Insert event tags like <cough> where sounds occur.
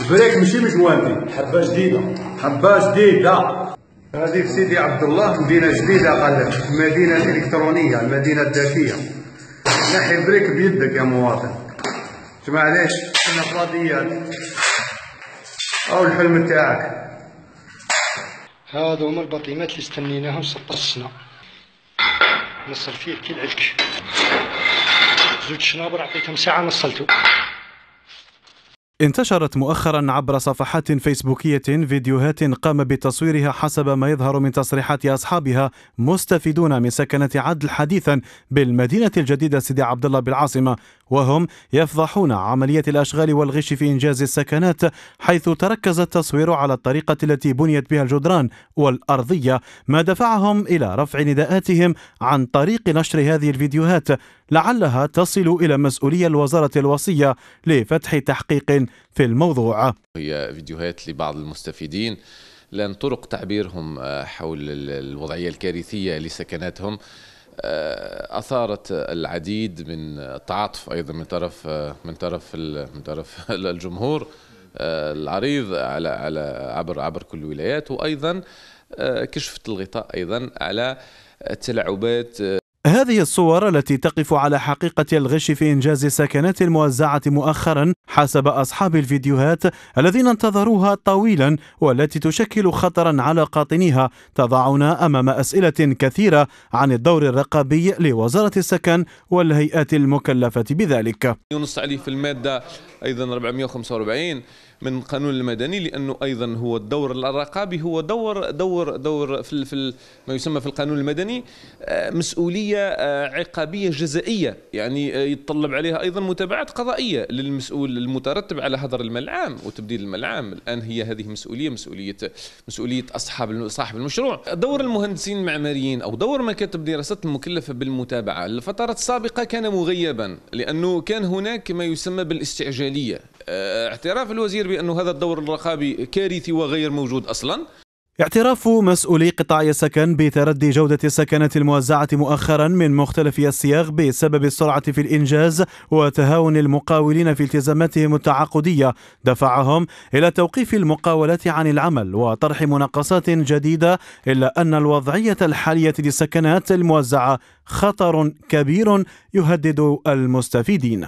البريك ماشي مجوانتي حبه جديده حبه جديده هذه في سيدي عبد الله مدينة جديدة غالبا مدينة إلكترونية المدينة الذكية نحي البريك بيدك يا مواطن جماعة علاش كنا فراديات أو الحلم تاعك هادو هما البطيمات اللي استنيناهم 16 سنة نصل فيه كي العشك زوج شنابر عطيتهم ساعة نصلتو انتشرت مؤخرا عبر صفحات فيسبوكية فيديوهات قام بتصويرها حسب ما يظهر من تصريحات أصحابها مستفيدون من سكنة عدل حديثا بالمدينة الجديدة سيدي عبد الله بالعاصمة وهم يفضحون عملية الأشغال والغش في إنجاز السكنات حيث تركز التصوير على الطريقة التي بنيت بها الجدران والأرضية ما دفعهم إلى رفع نداءاتهم عن طريق نشر هذه الفيديوهات لعلها تصل إلى مسؤولية الوزارة الوصية لفتح تحقيق في الموضوع هي فيديوهات لبعض المستفيدين لأن طرق تعبيرهم آه، حول الوضعية الكارثية لسكناتهم آه، اثارت العديد من التعاطف ايضا من طرف آه، من طرف من طرف <laughs> الجمهور العريض على على عبر عبر كل الولايات وايضا كشفت الغطاء ايضا على التلاعبات هذه الصور التي تقف على حقيقة الغش في إنجاز السكنات الموزعة مؤخرا حسب أصحاب الفيديوهات الذين انتظروها طويلا والتي تشكل خطرا على قاطنيها تضعنا أمام أسئلة كثيرة عن الدور الرقابي لوزارة السكن والهيئات المكلفة بذلك ينص عليه في المادة أيضا 445 من القانون المدني لانه ايضا هو الدور الرقابي هو دور دور دور في, في ما يسمى في القانون المدني آه، مسؤوليه هي آه، عقابية جزائية يعني آه، يتطلب عليها أيضا متابعات قضائية للمسؤول المترتب على هدر المال العام وتبديل المال العام الآن هي هذه مسؤولية مسؤولية مسؤولية أصحاب صاحب المشروع دور المهندسين المعماريين أو دور مكاتب دراسة المكلفة بالمتابعة الفترة السابقة كان مغيبا لأنه كان هناك ما يسمى بالاستعجالية آه، اعتراف الوزير بأن هذا الدور الرقابي كارثي وغير موجود أصلا اعتراف مسؤولي قطاع السكن بتردي جودة السكنة الموزعة مؤخرا من مختلف الصياغ بسبب السرعة في الإنجاز وتهاون المقاولين في التزاماتهم التعاقدية دفعهم إلى توقيف المقاولات عن العمل وطرح مناقصات جديدة إلا أن الوضعية الحالية للسكنات الموزعة خطر كبير يهدد المستفيدين